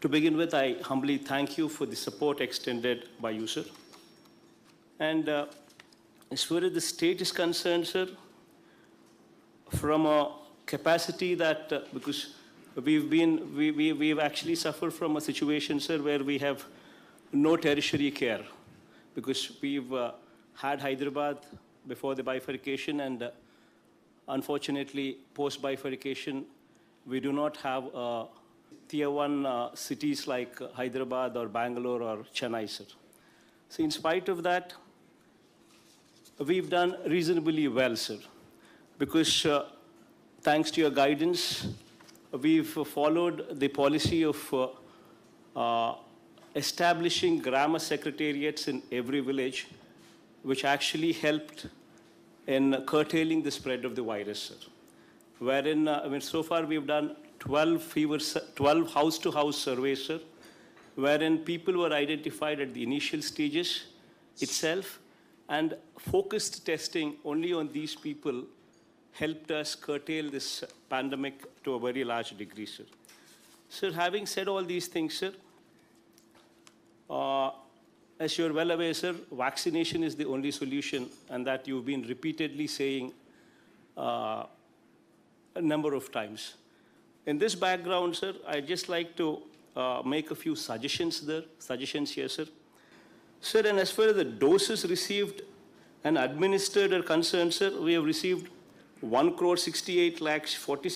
To begin with, I humbly thank you for the support extended by you, sir. And uh, as far as the state is concerned, sir, from a capacity that, uh, because we've been, we, we, we've actually suffered from a situation, sir, where we have no tertiary care because we've uh, had Hyderabad before the bifurcation and uh, unfortunately post bifurcation we do not have a tier one uh, cities like uh, Hyderabad or Bangalore or Chennai, sir. So in spite of that, we've done reasonably well, sir, because uh, thanks to your guidance, we've followed the policy of uh, uh establishing grammar secretariats in every village, which actually helped in curtailing the spread of the virus, sir. Wherein, uh, I mean, so far we've done 12 fever, 12 house to house surveys, sir, wherein people were identified at the initial stages itself and focused testing only on these people helped us curtail this pandemic to a very large degree, sir. Sir, having said all these things, sir, uh, as you're well aware, sir, vaccination is the only solution, and that you've been repeatedly saying uh, a number of times. In this background, sir, I'd just like to uh, make a few suggestions there, suggestions here, sir. Sir, and as far as the doses received and administered are concerned, sir, we have received 1 crore 68 lakhs 40